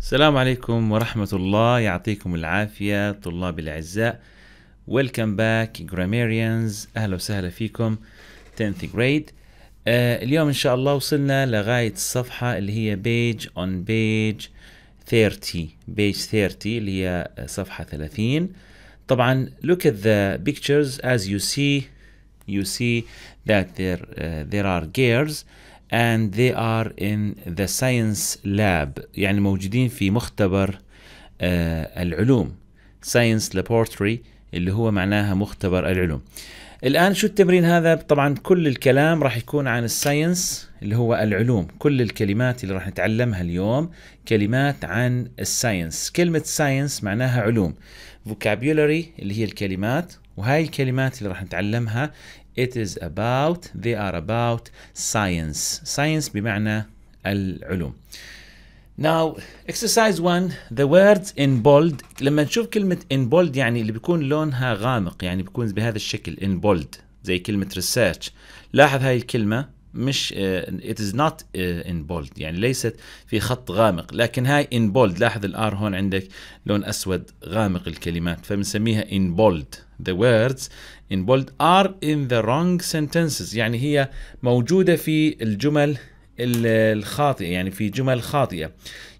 السلام عليكم ورحمة الله يعطيكم العافية طلابي الأعزاء Welcome back grammarians أهلا وسهلا فيكم 10th grade uh, اليوم إن شاء الله وصلنا لغاية الصفحة اللي هي page on page 30 page 30 اللي هي صفحة 30 طبعا look at the pictures as you see you see that there uh, there are gears uh, and they are in the science lab يعني موجودين في مختبر uh, العلوم science laboratory اللي هو معناها مختبر العلوم الآن شو التمرين هذا طبعا كل الكلام راح يكون عن الساينس اللي هو العلوم كل الكلمات اللي راح نتعلمها اليوم كلمات عن الساينس كلمة ساينس معناها علوم vocabulary اللي هي الكلمات وهاي الكلمات اللي راح نتعلمها It is about they are about science science بمعنى العلوم Now exercise one, the words in bold لما نشوف كلمة in bold يعني اللي بيكون لونها غامق يعني بيكون بهذا الشكل in bold زي كلمة research لاحظ هاي الكلمة مش uh, it is not uh, in bold يعني ليست في خط غامق لكن هاي in bold لاحظ الار هون عندك لون اسود غامق الكلمات فبنسميها in bold the words in bold are in the wrong sentences يعني هي موجودة في الجمل الخاطئة يعني في جمل خاطئة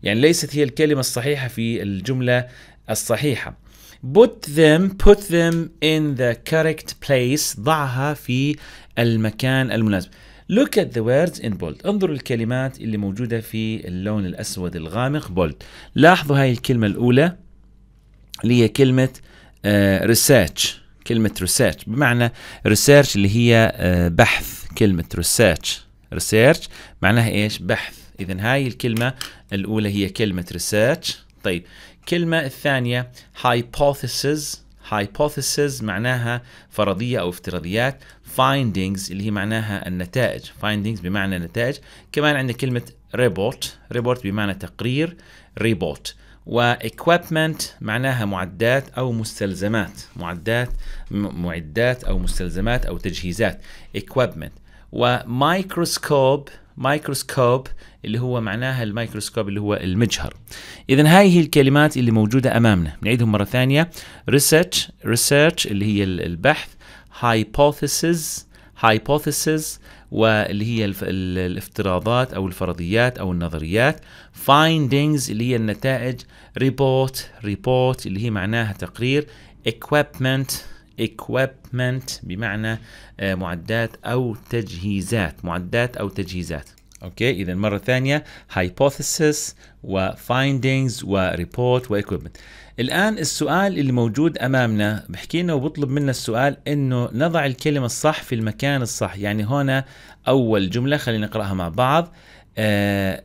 يعني ليست هي الكلمة الصحيحة في الجملة الصحيحة put them put them in the correct place ضعها في المكان المناسب Look at the words in bold. انظروا الكلمات اللي موجودة في اللون الأسود الغامق bold. لاحظوا هاي الكلمة الأولى اللي هي كلمة ريسيرش آه، كلمة ريسيرش بمعنى ريسيرش اللي هي آه، بحث كلمة ريسيرش ريسيرش معناها ايش بحث اذا هاي الكلمة الاولى هي كلمة ريسيرش طيب الكلمة الثانية hypothesis hypothesis معناها فرضية أو افتراضيات findings اللي هي معناها النتائج findings بمعنى نتائج كمان عندنا كلمة report report بمعنى تقرير report واكويبمنت معناها معدات او مستلزمات معدات معدات او مستلزمات او تجهيزات اكويبمنت ومايكروسكوب مايكروسكوب اللي هو معناها الميكروسكوب اللي هو المجهر اذا هاي هي الكلمات اللي موجوده امامنا نعيدهم مره ثانيه ريسيرش ريسيرش اللي هي البحث hypothesis hypothesis واللي هي الافتراضات او الفرضيات او النظريات findings اللي هي النتائج report report اللي هي معناها تقرير equipment equipment بمعنى آه، معدات او تجهيزات معدات او تجهيزات اوكي اذا مره ثانيه hypothesis و findings و report و equipment الان السؤال اللي موجود امامنا بحكي لنا وبطلب منا السؤال انه نضع الكلمه الصح في المكان الصح يعني هنا اول جمله خلينا نقراها مع بعض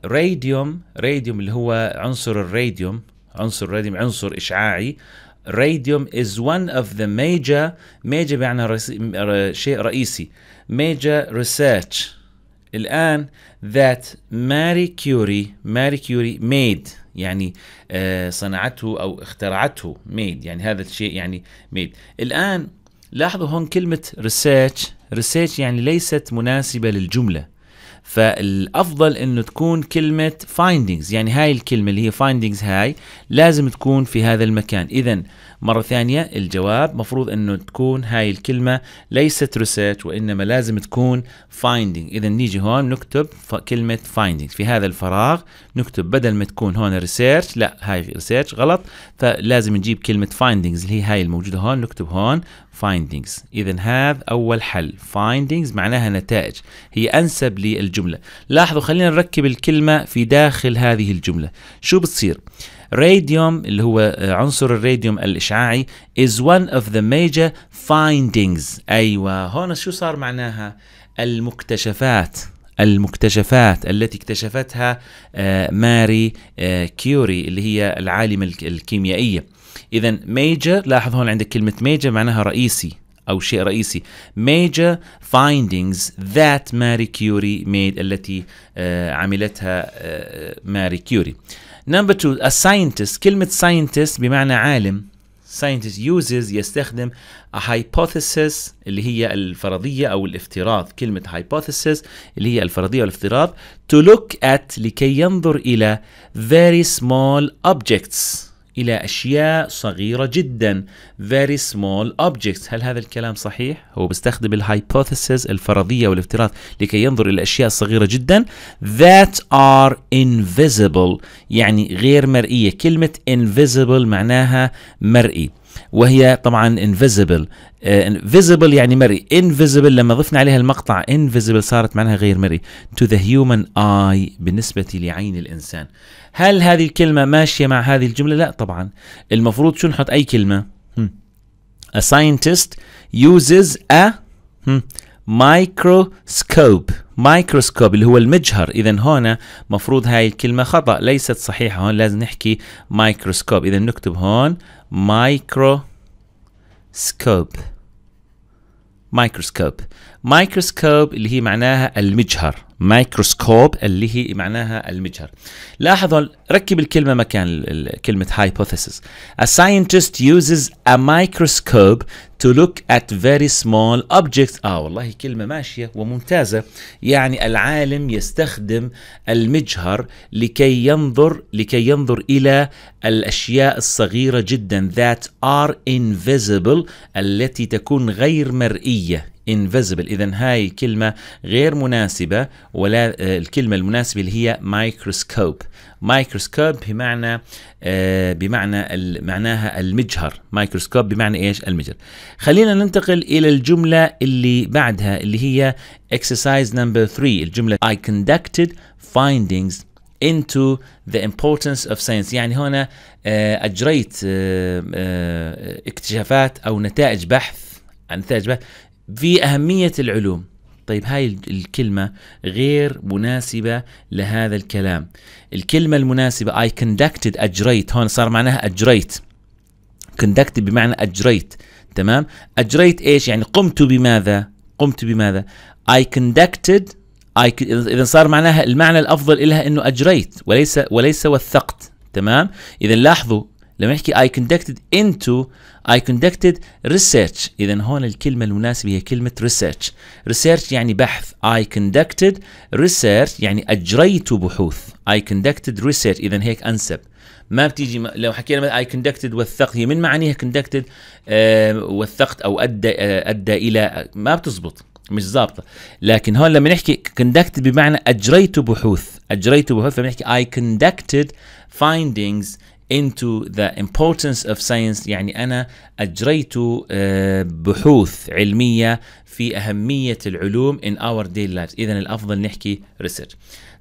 راديوم uh, راديوم اللي هو عنصر الراديوم عنصر الراديوم عنصر اشعاعي راديوم is one of the major major بمعنى شيء رئيسي major research الآن that ماري كيوري ماري كيوري made يعني آه، صنعته أو اخترعته made يعني هذا الشيء يعني made الآن لاحظوا هون كلمة research research يعني ليست مناسبة للجملة فالافضل انه تكون كلمه فايندينجز يعني هاي الكلمه اللي هي فايندينجز هاي لازم تكون في هذا المكان اذا مره ثانيه الجواب مفروض انه تكون هاي الكلمه ليست ريسيرش وانما لازم تكون فايندينج اذا نيجي هون نكتب كلمه فايندينج في هذا الفراغ نكتب بدل ما تكون هون ريسيرش لا هاي ريسيرش غلط فلازم نجيب كلمه فايندينجز اللي هي هاي الموجوده هون نكتب هون findings إذا هذا أول حل findings معناها نتائج هي أنسب للجملة لاحظوا خلينا نركب الكلمة في داخل هذه الجملة شو بتصير راديوم اللي هو عنصر الراديوم الإشعاعي is one of the major findings أيوة هون شو صار معناها المكتشفات المكتشفات التي اكتشفتها آه، ماري آه، كيوري اللي هي العالمة الكيميائية اذا ميجر لاحظ هون عندك كلمه ميجر معناها رئيسي او شيء رئيسي major findings that Marie Curie made التي آه، عملتها ماري كيوري نمبر 2 a scientist كلمه scientist بمعنى عالم scientist uses يستخدم a hypothesis اللي هي الفرضية أو الافتراض كلمة hypothesis اللي هي الفرضية والافتراض to look ات لكي ينظر إلى very small objects إلى أشياء صغيرة جدا very small objects هل هذا الكلام صحيح؟ هو بيستخدم الهايبوثيسز الفرضية والافتراض لكي ينظر إلى أشياء صغيرة جدا that are invisible يعني غير مرئية كلمة invisible معناها مرئي وهي طبعا انفيزبل آه، فيزبل يعني مرئي انفيزبل لما ضفنا عليها المقطع انفيزبل صارت معناها غير مرئي تو ذا هيومن اي بالنسبه لعين الانسان هل هذه الكلمه ماشيه مع هذه الجمله لا طبعا المفروض شو نحط اي كلمه a scientist uses a microscope مايكروسكوب اللي هو المجهر اذا هون مفروض هاي الكلمه خطا ليست صحيحه هون لازم نحكي مايكروسكوب اذا نكتب هون مايكرو سكوب مايكروسكوب مايكروسكوب اللي هي معناها المجهر مايكروسكوب اللي هي معناها المجهر لاحظوا ركب الكلمة مكان كلمة hypothesis A scientist uses a microscope to look at very small objects آه والله كلمة ماشية وممتازة يعني العالم يستخدم المجهر لكي ينظر لكي ينظر إلى الأشياء الصغيرة جدا that are invisible التي تكون غير مرئية invisible إذا هاي كلمة غير مناسبة ولا آه، الكلمة المناسبة اللي هي microscope مايكروسكوب بمعنى آه، بمعنى معناها المجهر مايكروسكوب بمعنى ايش المجهر خلينا ننتقل الى الجمله اللي بعدها اللي هي exercise number three الجمله I conducted findings into the importance of science يعني هنا آه، اجريت اكتشافات او نتائج بحث عن نتائج بحث في أهمية العلوم طيب هاي الكلمة غير مناسبة لهذا الكلام الكلمة المناسبة I conducted أجريت هون صار معناها أجريت conducted بمعنى أجريت تمام أجريت إيش يعني قمت بماذا قمت بماذا I conducted I إذا صار معناها المعنى الأفضل إلها أنه أجريت وليس وليس وثقت تمام إذا لاحظوا لما نحكي I conducted into I conducted research اذا هون الكلمه المناسبه هي كلمه research research يعني بحث I conducted research يعني اجريت بحوث I conducted research اذا هيك انسب ما بتيجي لو حكينا I conducted وثقت هي من معانيها conducted آه وثقت او ادى آه ادى الى ما بتزبط مش ظابطه لكن هون لما نحكي conducted بمعنى اجريت بحوث اجريت بحوث فبنحكي I conducted findings into the importance of science يعني أنا أجريت آه، بحوث علمية في أهمية العلوم in our daily lives إذا الأفضل نحكي research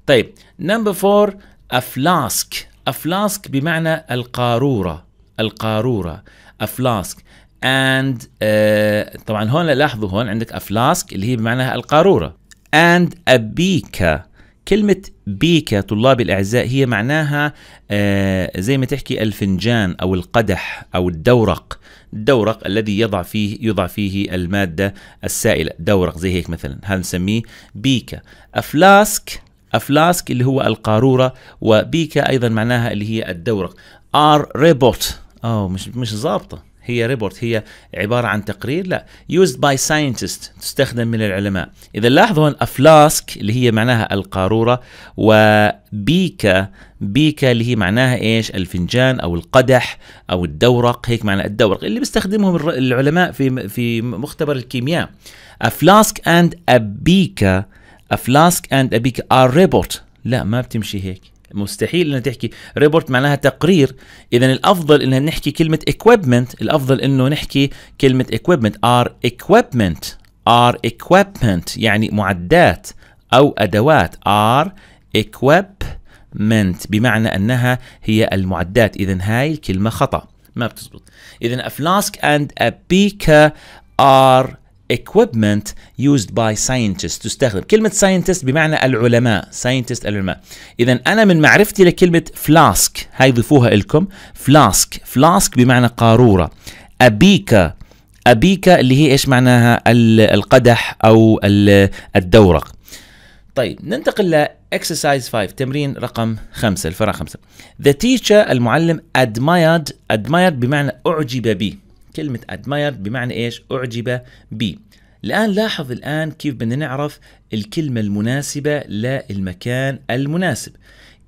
طيب number four a flask a flask بمعنى القارورة القارورة a flask and uh, طبعا هون لاحظوا هون عندك a flask اللي هي بمعنى القارورة and a beaker كلمة بيكا طلاب الأعزاء هي معناها آه، زي ما تحكي الفنجان أو القدح أو الدورق الدورق الذي يضع فيه يضع فيه المادة السائلة دورق زي هيك مثلا هذا نسميه بيكا أفلاسك أفلاسك اللي هو القارورة وبيكا أيضا معناها اللي هي الدورق آر ريبوت أو مش مش ظابطة هي ريبورت هي عباره عن تقرير لا يوزد باي ساينتست تستخدم من العلماء اذا لاحظوا هون افلاسك اللي هي معناها القاروره وبيكا بيكا اللي هي معناها ايش الفنجان او القدح او الدورق هيك معنى الدورق اللي بيستخدمهم العلماء في في مختبر الكيمياء افلاسك اند ابيكا افلاسك اند ابيكا ار ريبورت لا ما بتمشي هيك مستحيل انها تحكي ريبورت معناها تقرير اذا الافضل انها نحكي كلمه equipment الافضل انه نحكي كلمه equipment are equipment are equipment يعني معدات او ادوات are equipment بمعنى انها هي المعدات اذا هاي الكلمه خطا ما بتزبط اذا a flask and a beaker are equipment used by scientists تستخدم كلمة scientist بمعنى العلماء scientist العلماء إذا أنا من معرفتي لكلمة flask هاي ضيفوها لكم flask flask بمعنى قارورة أبيكا أبيكا اللي هي إيش معناها القدح أو الدورق طيب ننتقل ل exercise 5 تمرين رقم 5 الفرع 5 the teacher المعلم admired admired بمعنى أعجب به كلمة admired بمعنى إيش أعجب بي الآن لاحظ الآن كيف بدنا نعرف الكلمة المناسبة للمكان المناسب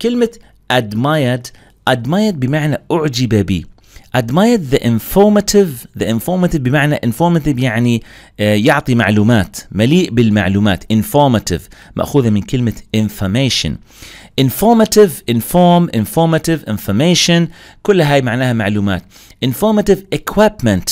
كلمة admired admired بمعنى أعجب بي admired the informative the informative بمعنى informative يعني يعطي معلومات مليء بالمعلومات informative مأخوذة من كلمة information informative inform informative information كل هاي معناها معلومات informative equipment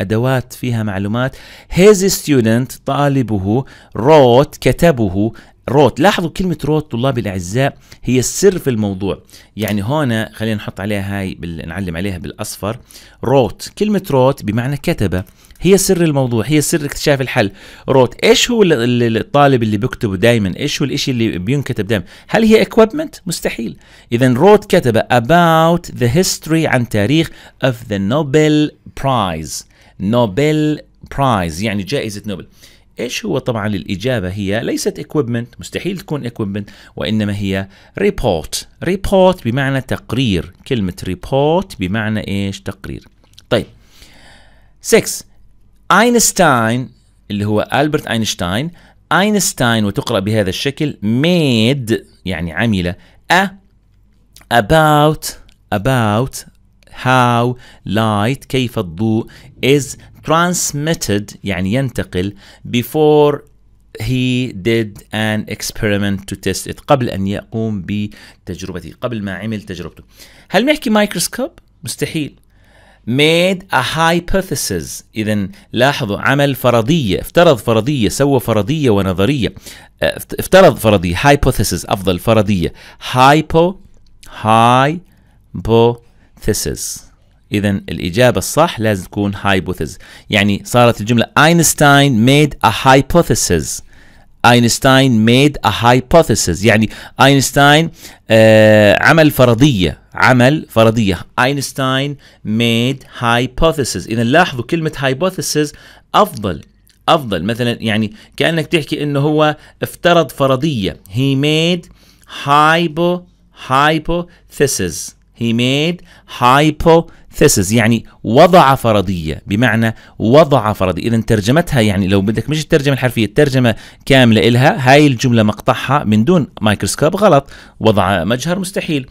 أدوات فيها معلومات his student طالبه wrote كتبه روت لاحظوا كلمة روت طلابي الأعزاء هي السر في الموضوع يعني هنا خلينا نحط عليها هاي بال... نعلم عليها بالأصفر روت كلمة روت بمعنى كتبة هي سر الموضوع هي سر اكتشاف الحل روت ايش هو الطالب اللي بيكتبه دائما ايش هو الاشي اللي بينكتب دائما هل هي equipment مستحيل اذا روت كتب about the history عن تاريخ of the Nobel Prize Nobel Prize يعني جائزة نوبل ايش هو طبعا الاجابه هي ليست اكويبمنت مستحيل تكون اكويبمنت وانما هي ريبورت ريبورت بمعنى تقرير كلمه ريبورت بمعنى ايش تقرير طيب 6 اينشتاين اللي هو البرت اينشتاين اينشتاين وتقرا بهذا الشكل ميد يعني عمل ا about about how light كيف الضوء is transmitted يعني ينتقل before he did an experiment to test it قبل أن يقوم بتجربته قبل ما عمل تجربته هل نحكي مايكروسكوب؟ مستحيل made a hypothesis إذا لاحظوا عمل فرضية افترض فرضية سوى فرضية ونظرية افترض فرضية hypothesis أفضل فرضية hypo hypo hypothesis إذا الإجابة الصح لازم تكون hypothesis يعني صارت الجملة أينشتاين made a hypothesis أينشتاين made a hypothesis يعني أينشتاين آه عمل فرضية عمل فرضية أينشتاين made hypothesis إذا لاحظوا كلمة hypothesis أفضل أفضل مثلا يعني كأنك تحكي إنه هو افترض فرضية he made hypo hypothesis he made hypothesis يعني وضع فرضية بمعنى وضع فرضية إذا ترجمتها يعني لو بدك مش الترجمة الحرفية الترجمة كاملة إلها هاي الجملة مقطعها من دون مايكروسكوب غلط وضع مجهر مستحيل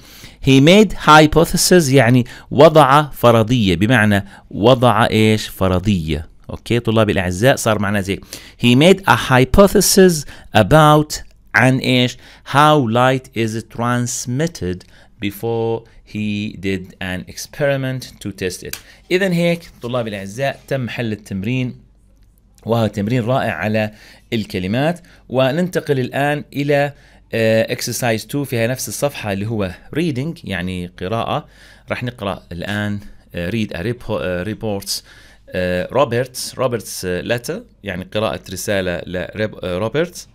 he made hypothesis يعني وضع فرضية بمعنى وضع إيش فرضية أوكي طلابي الأعزاء صار معنا زي he made a hypothesis about عن إيش how light is transmitted before he did an experiment to test it إذا هيك طلابي الأعزاء تم حل التمرين وهو تمرين رائع على الكلمات وننتقل الآن إلى آه، exercise 2 فيها نفس الصفحة اللي هو reading يعني قراءة راح نقرأ الآن آه، read a آه، reports روبرتس روبرتس لاتر يعني قراءة رسالة لروبرتس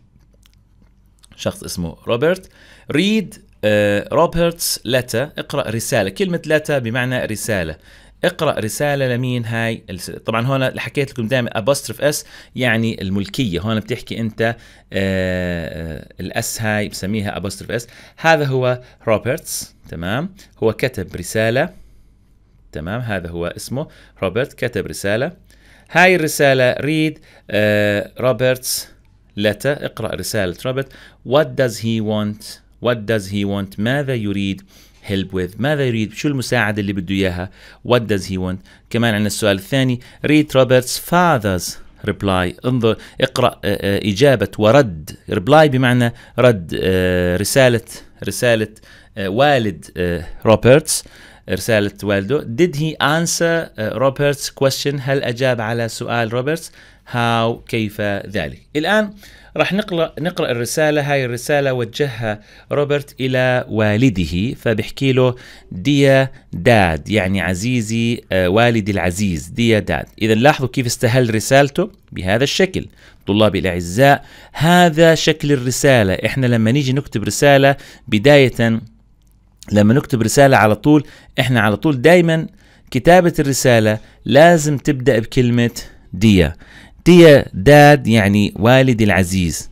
شخص اسمه روبرت read آه، روبرتس لتا اقرأ رسالة كلمة لتا بمعنى رسالة اقرا رساله لمين هاي طبعا هون حكيت لكم دائما ابوستروف اس يعني الملكيه هون بتحكي انت آه, آه، الاس هاي بسميها ابوستروف اس هذا هو روبرتس تمام هو كتب رساله تمام هذا هو اسمه روبرت كتب رساله هاي الرساله ريد آه، روبرتس لتا اقرا رساله روبرت وات داز هي want what does he want ماذا يريد help with ماذا يريد شو المساعدة اللي بده إياها what does he want كمان عندنا السؤال الثاني read Robert's father's reply انظر اقرأ آه، آه، إجابة ورد reply بمعنى رد آه، رسالة رسالة والد روبرتس رسالة والده did he answer Robert's question هل أجاب على سؤال روبرتس how كيف ذلك الآن راح نقرأ, نقرأ الرسالة هاي الرسالة وجهها روبرت إلى والده فبحكي له ديا داد يعني عزيزي آه، والدي العزيز ديا داد إذا لاحظوا كيف استهل رسالته بهذا الشكل طلابي الأعزاء هذا شكل الرسالة إحنا لما نيجي نكتب رسالة بداية لما نكتب رسالة على طول إحنا على طول دايما كتابة الرسالة لازم تبدأ بكلمة ديا Dear Dad يعني والدي العزيز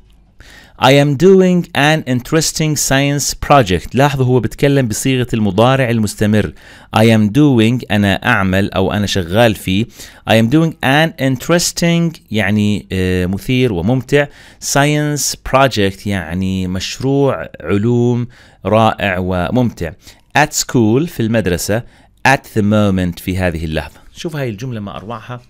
I am doing an interesting science project لاحظوا هو بيتكلم بصيغة المضارع المستمر I am doing أنا أعمل أو أنا شغال فيه I am doing an interesting يعني آه، مثير وممتع science project يعني مشروع علوم رائع وممتع at school في المدرسة at the moment في هذه اللحظة شوف هاي الجملة ما أروعها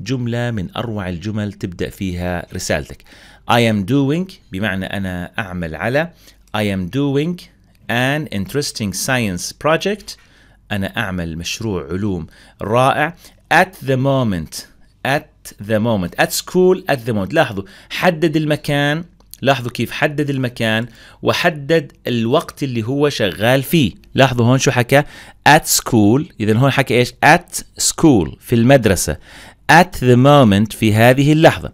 جملة من أروع الجمل تبدأ فيها رسالتك I am doing بمعنى أنا أعمل على I am doing an interesting science project أنا أعمل مشروع علوم رائع at the moment at the moment at school at the moment لاحظوا حدد المكان لاحظوا كيف حدد المكان وحدد الوقت اللي هو شغال فيه لاحظوا هون شو حكى at school إذا هون حكى إيش at school في المدرسة at the moment في هذه اللحظة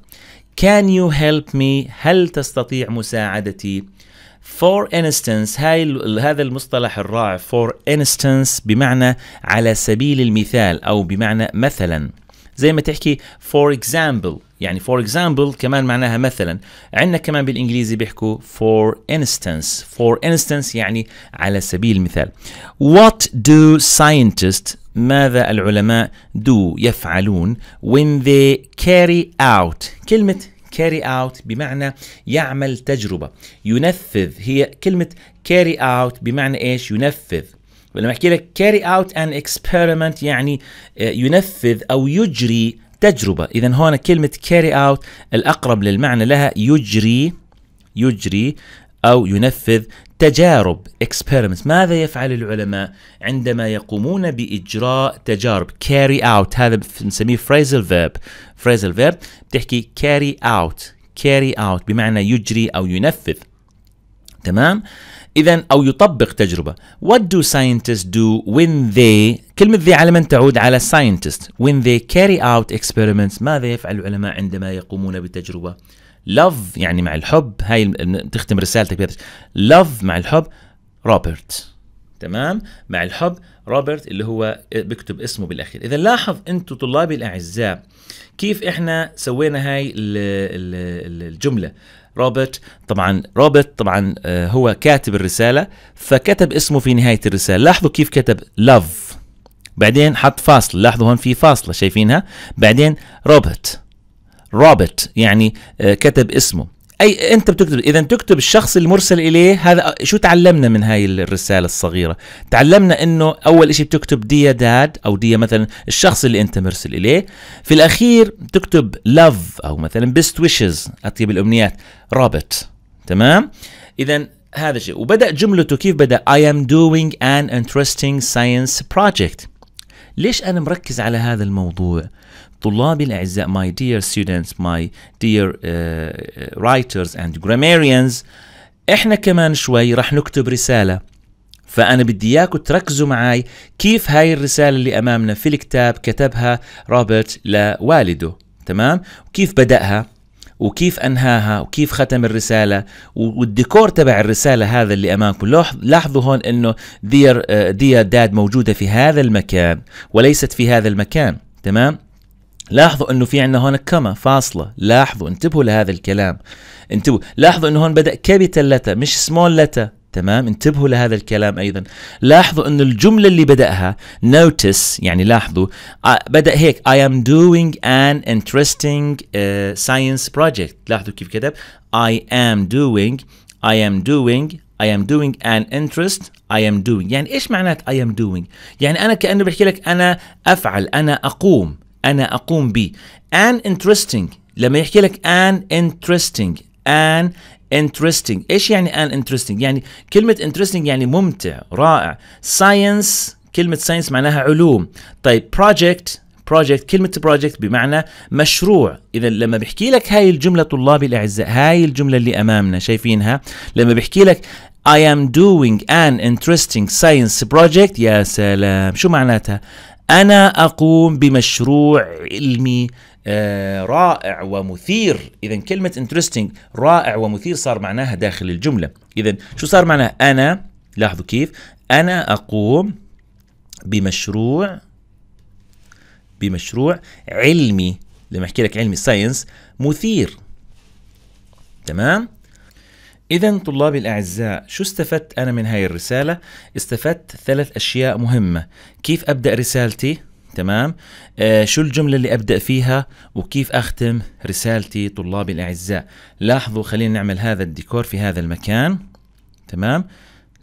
can you help me هل تستطيع مساعدتي for instance هاي هذا المصطلح الرائع for instance بمعنى على سبيل المثال أو بمعنى مثلا زي ما تحكي for example يعني for example كمان معناها مثلا عندنا كمان بالانجليزي بيحكوا for instance for instance يعني على سبيل المثال what do scientists ماذا العلماء do يفعلون when they carry out كلمة carry out بمعنى يعمل تجربة ينفذ هي كلمة carry out بمعنى ايش ينفذ ولما احكي لك carry out an experiment يعني آه، ينفذ او يجري تجربة إذا هون كلمة carry out الأقرب للمعنى لها يجري يجري أو ينفذ تجارب experiments ماذا يفعل العلماء عندما يقومون بإجراء تجارب carry out هذا نسميه phrasal verb phrasal verb بتحكي carry out carry out بمعنى يجري أو ينفذ تمام إذا أو يطبق تجربة what do scientists do when they كلمة ذي على من تعود على scientists when they carry out experiments ماذا يفعل العلماء عندما يقومون بتجربة لاف يعني مع الحب هاي بتختم رسالتك بهذا لاف مع الحب روبرت تمام مع الحب روبرت اللي هو بكتب اسمه بالاخير اذا لاحظ انتم طلابي الاعزاء كيف احنا سوينا هاي الجمله روبرت طبعا روبرت طبعا آه، هو كاتب الرساله فكتب اسمه في نهايه الرساله لاحظوا كيف كتب لاف بعدين حط فاصل لاحظوا هون في فاصله شايفينها بعدين روبرت روبرت يعني آه، كتب اسمه اي انت بتكتب اذا تكتب الشخص المرسل اليه هذا شو تعلمنا من هاي الرساله الصغيره تعلمنا انه اول شيء بتكتب ديا داد او ديا مثلا الشخص اللي انت مرسل اليه في الاخير تكتب لاف او مثلا بيست ويشز اطيب الامنيات رابط تمام اذا هذا الشيء وبدا جملته كيف بدا اي ام دوينج ان انترستينج ساينس بروجكت ليش انا مركز على هذا الموضوع طلابي الأعزاء my dear students my dear uh, writers and grammarians احنا كمان شوي رح نكتب رسالة فأنا بدي إياكم تركزوا معي كيف هاي الرسالة اللي أمامنا في الكتاب كتبها روبرت لوالده تمام وكيف بدأها وكيف انهاها وكيف ختم الرساله والديكور تبع الرساله هذا اللي امامكم لاحظوا هون انه دير دير داد موجوده في هذا المكان وليست في هذا المكان تمام لاحظوا انه في عندنا هون كما فاصله لاحظوا انتبهوا لهذا الكلام انتبهوا لاحظوا انه هون بدا كابيتال لتا مش سمول لتا تمام انتبهوا لهذا الكلام ايضا لاحظوا انه الجمله اللي بداها نوتس يعني لاحظوا آه، بدا هيك اي ام دوينج ان انترستينج ساينس بروجكت لاحظوا كيف كتب اي ام دوينج اي ام دوينج I am doing an interest I am doing يعني ايش معنات I am doing يعني انا كانه بحكي لك انا افعل انا اقوم أنا أقوم به an interesting لما يحكي لك an interesting an interesting ايش يعني an interesting يعني كلمة interesting يعني ممتع رائع science كلمة science معناها علوم طيب project project كلمة project بمعنى مشروع إذا لما بحكي لك هاي الجملة طلابي الأعزاء هاي الجملة اللي أمامنا شايفينها لما بحكي لك I am doing an interesting science project يا سلام شو معناتها انا اقوم بمشروع علمي آه، رائع ومثير اذا كلمه interesting رائع ومثير صار معناها داخل الجمله اذا شو صار معناها انا لاحظوا كيف انا اقوم بمشروع بمشروع علمي لما احكي لك علمي ساينس مثير تمام إذا طلابي الأعزاء شو استفدت أنا من هاي الرسالة؟ استفدت ثلاث أشياء مهمة كيف أبدأ رسالتي؟ تمام؟ آه شو الجملة اللي أبدأ فيها وكيف أختم رسالتي طلابي الأعزاء؟ لاحظوا خلينا نعمل هذا الديكور في هذا المكان تمام؟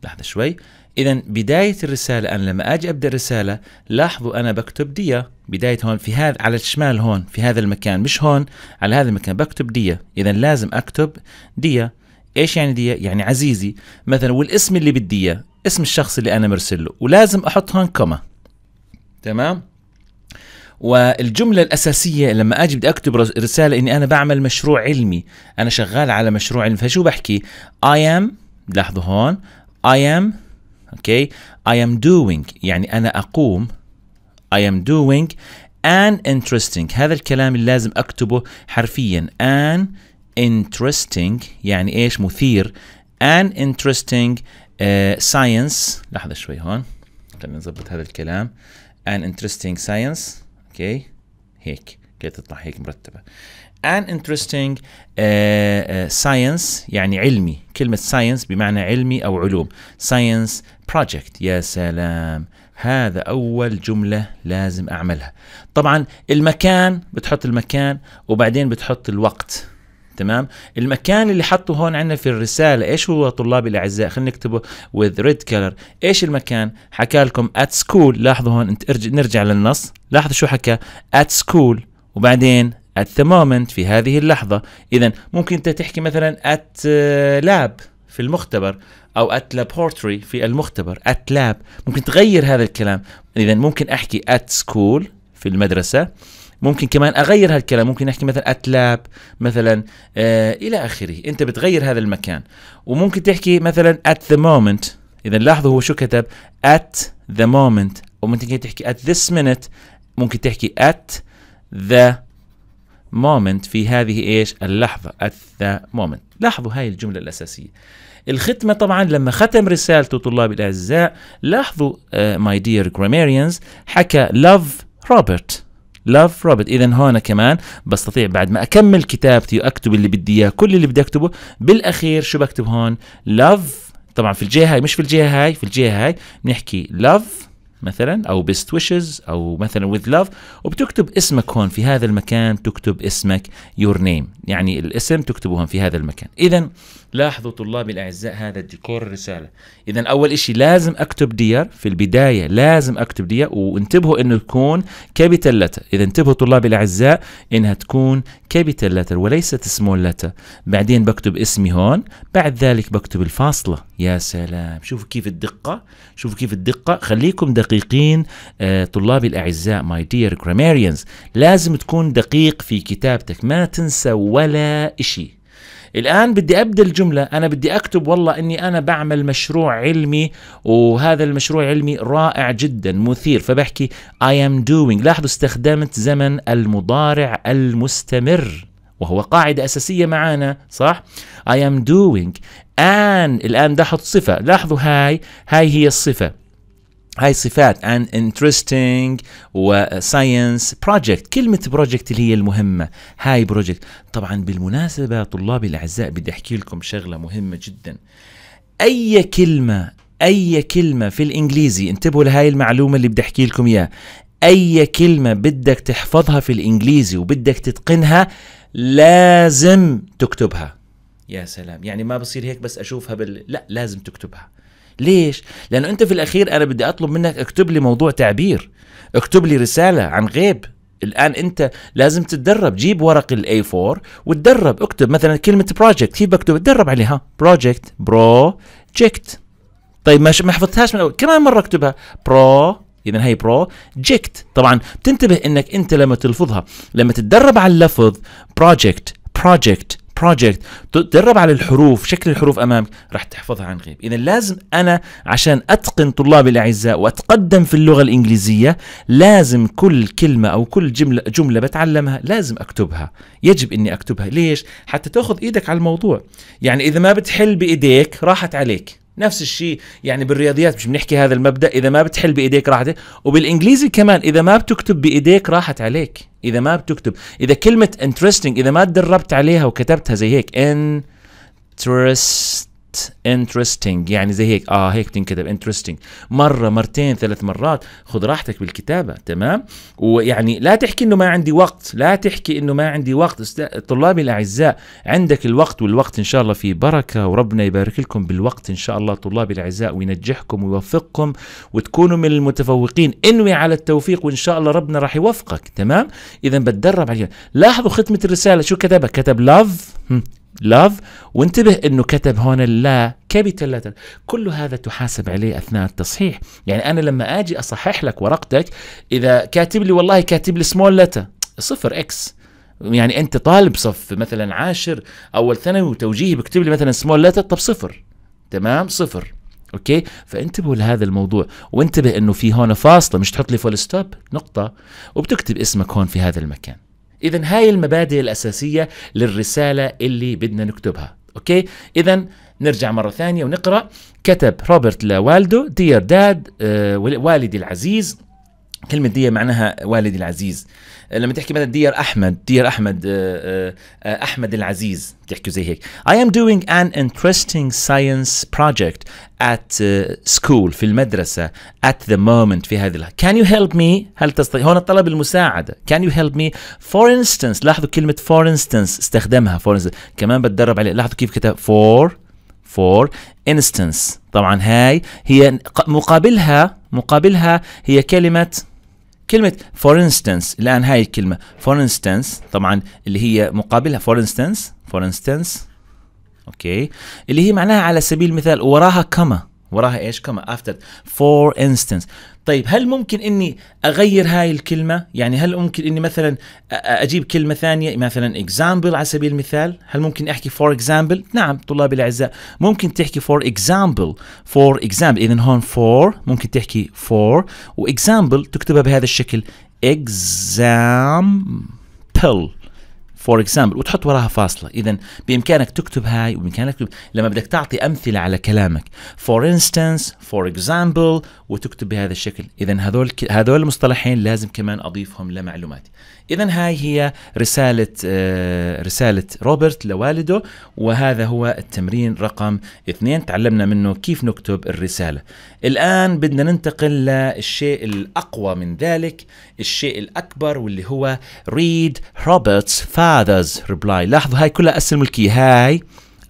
لحظة شوي إذا بداية الرسالة أنا لما أجي أبدأ الرسالة لاحظوا أنا بكتب دية بداية هون في هذا على الشمال هون في هذا المكان مش هون على هذا المكان بكتب دية إذا لازم أكتب دية ايش يعني دي يعني عزيزي مثلا والاسم اللي بدي اياه اسم الشخص اللي انا مرسل له ولازم احط هون كوما تمام والجملة الأساسية لما أجي بدي أكتب رسالة إني أنا بعمل مشروع علمي أنا شغال على مشروع علمي فشو بحكي I am لاحظوا هون I am okay I am doing يعني أنا أقوم I am doing an interesting هذا الكلام اللي لازم أكتبه حرفيا an interesting يعني ايش مثير an interesting uh, science لحظة شوي هون خلينا نظبط هذا الكلام an interesting science اوكي okay. هيك كي تطلع هيك مرتبة an interesting uh, uh, science يعني علمي كلمة science بمعنى علمي أو علوم science project يا سلام هذا أول جملة لازم أعملها طبعا المكان بتحط المكان وبعدين بتحط الوقت تمام المكان اللي حطه هون عندنا في الرسالة إيش هو طلابي الأعزاء خلينا نكتبه with red color إيش المكان حكى لكم at school لاحظوا هون انت نرجع للنص لاحظوا شو حكى at school وبعدين at the moment في هذه اللحظة إذا ممكن أنت تحكي مثلا at آه، lab في المختبر أو at laboratory في المختبر at lab ممكن تغير هذا الكلام إذا ممكن أحكي at school في المدرسة ممكن كمان اغير هالكلام ممكن احكي مثلا اتلاب مثلا آه الى اخره انت بتغير هذا المكان وممكن تحكي مثلا at the moment اذا لاحظوا هو شو كتب at the moment وممكن تحكي at this minute ممكن تحكي at the moment في هذه ايش اللحظه at the moment لاحظوا هاي الجمله الاساسيه الختمة طبعا لما ختم رسالته طلابي الأعزاء لاحظوا uh, my dear grammarians حكى love Robert لاف روبوت اذا هون كمان بستطيع بعد ما اكمل كتابتي واكتب اللي بدي اياه كل اللي بدي اكتبه بالاخير شو بكتب هون لاف طبعا في الجهه هاي مش في الجهه هاي في الجهه هاي بنحكي لاف مثلا او بيست ويشز او مثلا وذ لاف وبتكتب اسمك هون في هذا المكان تكتب اسمك يور نيم يعني الاسم تكتبه هون في هذا المكان اذا لاحظوا طلابي الاعزاء هذا الديكور الرساله اذا اول إشي لازم اكتب دير في البدايه لازم اكتب دير وانتبهوا انه تكون كابيتال لتر اذا انتبهوا طلابي الاعزاء انها تكون كابيتال لتر وليست سمول لتر بعدين بكتب اسمي هون بعد ذلك بكتب الفاصله يا سلام شوفوا كيف الدقه شوفوا كيف الدقه خليكم دقيقين آه طلابي الاعزاء ماي دير جراماريانز لازم تكون دقيق في كتابتك ما تنسى ولا إشي الآن بدي أبدل جملة أنا بدي أكتب والله أني أنا بعمل مشروع علمي وهذا المشروع علمي رائع جدا مثير فبحكي I am doing لاحظوا استخدمت زمن المضارع المستمر وهو قاعدة أساسية معانا صح؟ I am doing an الآن ده حط صفة لاحظوا هاي هاي هي الصفة هاي صفات ان انترستينج وساينس بروجكت كلمة بروجكت اللي هي المهمة هاي بروجكت طبعا بالمناسبة طلابي الأعزاء بدي أحكي لكم شغلة مهمة جدا أي كلمة أي كلمة في الإنجليزي انتبهوا لهاي المعلومة اللي بدي أحكي لكم إياها أي كلمة بدك تحفظها في الإنجليزي وبدك تتقنها لازم تكتبها يا سلام يعني ما بصير هيك بس أشوفها بال لا لازم تكتبها ليش؟ لأنه أنت في الأخير أنا بدي أطلب منك اكتب لي موضوع تعبير اكتب لي رسالة عن غيب الان انت لازم تتدرب جيب ورق الـ a 4 وتدرب اكتب مثلا كلمه project كيف بكتب تدرب عليها project project طيب ما ما حفظتهاش من اول كمان مره اكتبها برو اذا هي برو جيكت طبعا بتنتبه انك انت لما تلفظها لما تتدرب على اللفظ بروجكت بروجكت بروجكت تدرب على الحروف شكل الحروف امامك رح تحفظها عن غيب اذا لازم انا عشان اتقن طلابي الاعزاء واتقدم في اللغه الانجليزيه لازم كل كلمه او كل جمله جمله بتعلمها لازم اكتبها يجب اني اكتبها ليش حتى تاخذ ايدك على الموضوع يعني اذا ما بتحل بايديك راحت عليك نفس الشيء يعني بالرياضيات مش بنحكي هذا المبدا اذا ما بتحل بايديك راحت وبالانجليزي كمان اذا ما بتكتب بايديك راحت عليك اذا ما بتكتب اذا كلمه interesting اذا ما تدربت عليها وكتبتها زي هيك interesting interesting يعني زي هيك اه هيك بتنكتب interesting مره مرتين ثلاث مرات خذ راحتك بالكتابه تمام ويعني لا تحكي انه ما عندي وقت لا تحكي انه ما عندي وقت طلابي الاعزاء عندك الوقت والوقت ان شاء الله فيه بركه وربنا يبارك لكم بالوقت ان شاء الله طلابي الاعزاء وينجحكم ويوفقكم وتكونوا من المتفوقين انوي على التوفيق وان شاء الله ربنا راح يوفقك تمام اذا بتدرب عليها لاحظوا ختمه الرساله شو كتبها كتب love لاف وانتبه انه كتب هون لا كابيتال لتر كل هذا تحاسب عليه اثناء التصحيح يعني انا لما اجي اصحح لك ورقتك اذا كاتب لي والله كاتب لي سمول لتر صفر اكس يعني انت طالب صف مثلا عاشر اول ثانوي وتوجيهي بكتب لي مثلا سمول لتر طب صفر تمام صفر اوكي فانتبهوا لهذا الموضوع وانتبه انه في هون فاصله مش تحط لي فول ستوب نقطه وبتكتب اسمك هون في هذا المكان اذا هاي المبادئ الاساسيه للرساله اللي بدنا نكتبها اوكي اذا نرجع مره ثانيه ونقرا كتب روبرت لوالده دير داد آه، والدي العزيز كلمة دي معناها والدي العزيز لما تحكي مثلا دير احمد دير احمد آه، آه، احمد العزيز بتحكي زي هيك I am doing an interesting science project at آه، school في المدرسة at the moment في هذه can you help me هل تستطيع هون طلب المساعدة can you help me for instance لاحظوا كلمة for instance استخدمها for instance كمان بتدرب عليه لاحظوا كيف كتب for for instance طبعا هاي هي مقابلها مقابلها هي كلمة كلمة for instance الآن هاي الكلمة for instance طبعا اللي هي مقابلها for instance for instance أوكي اللي هي معناها على سبيل المثال وراها كما وراها ايش كما افتر فور انستنس طيب هل ممكن اني اغير هاي الكلمه يعني هل ممكن اني مثلا اجيب كلمه ثانيه مثلا اكزامبل على سبيل المثال هل ممكن احكي فور اكزامبل نعم طلابي الاعزاء ممكن تحكي فور اكزامبل فور اكزامبل اذا هون فور ممكن تحكي فور واكزامبل تكتبها بهذا الشكل example فور اكزامبل وتحط وراها فاصله اذا بامكانك تكتب هاي وبامكانك تكتب لما بدك تعطي امثله على كلامك فور انستنس فور اكزامبل وتكتب بهذا الشكل اذا هذول هذول المصطلحين لازم كمان اضيفهم لمعلوماتي اذا هاي هي رساله آه، رساله روبرت لوالده وهذا هو التمرين رقم اثنين تعلمنا منه كيف نكتب الرساله الان بدنا ننتقل للشيء الاقوى من ذلك الشيء الاكبر واللي هو read Robert's father's reply لاحظوا هاي كلها اسم ملكيه هاي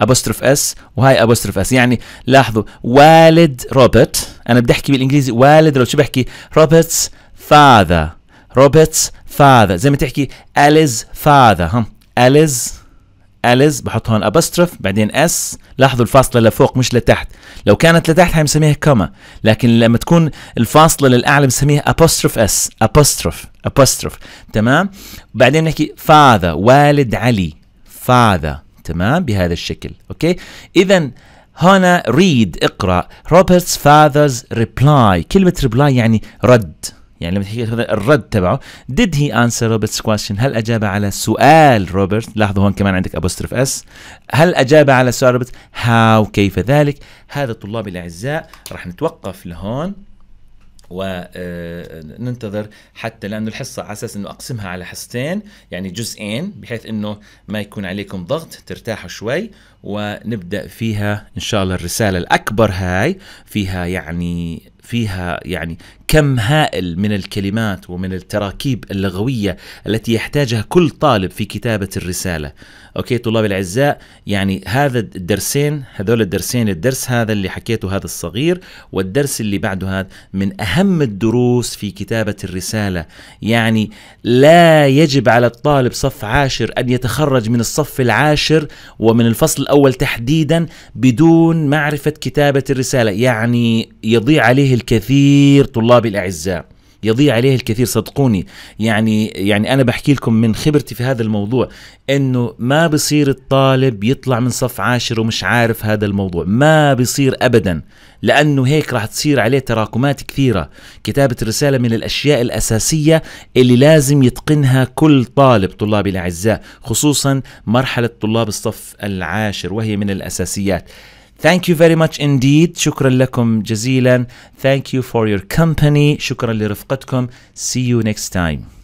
ابوستروف اس وهاي ابوستروف اس يعني لاحظوا والد روبرت انا بدي احكي بالانجليزي والد لو شو بحكي روبرتس فاذر روبرتس فاذر زي ما تحكي اليز فاذر هم اليز اليز بحط هون ابوستروف بعدين اس لاحظوا الفاصله لفوق مش لتحت لو كانت لتحت هي بنسميها كما لكن لما تكون الفاصله للاعلى بنسميها ابوستروف اس ابوستروف ابوستروف تمام بعدين نحكي فاذا والد علي فاذا تمام بهذا الشكل اوكي اذا هنا ريد اقرا روبرتس فاذرز ريبلاي كلمه ريبلاي يعني رد يعني لما تحكي هذا الرد تبعه did he answer Robert's question هل أجاب على سؤال روبرت لاحظوا هون كمان عندك أبوسترف اس هل أجاب على سؤال روبرت how كيف ذلك هذا الطلاب الأعزاء رح نتوقف لهون وننتظر آه، حتى لانه الحصه على اساس انه اقسمها على حصتين يعني جزئين بحيث انه ما يكون عليكم ضغط ترتاحوا شوي ونبدا فيها ان شاء الله الرساله الاكبر هاي فيها يعني فيها يعني كم هائل من الكلمات ومن التراكيب اللغويه التي يحتاجها كل طالب في كتابه الرساله اوكي طلاب الاعزاء يعني هذا الدرسين هذول الدرسين الدرس هذا اللي حكيته هذا الصغير والدرس اللي بعده هذا من اهم الدروس في كتابه الرساله يعني لا يجب على الطالب صف عاشر ان يتخرج من الصف العاشر ومن الفصل الاول تحديدا بدون معرفه كتابه الرساله يعني يضيع عليه الكثير طلاب الاعزاء يضيع عليه الكثير صدقوني يعني يعني انا بحكي لكم من خبرتي في هذا الموضوع انه ما بصير الطالب يطلع من صف عاشر ومش عارف هذا الموضوع ما بصير ابدا لانه هيك راح تصير عليه تراكمات كثيره كتابه الرساله من الاشياء الاساسيه اللي لازم يتقنها كل طالب طلابي الاعزاء خصوصا مرحله طلاب الصف العاشر وهي من الاساسيات Thank you very much indeed. شكرا لكم جزيلا. Thank you for your company. شكرا لرفقتكم. See you next time.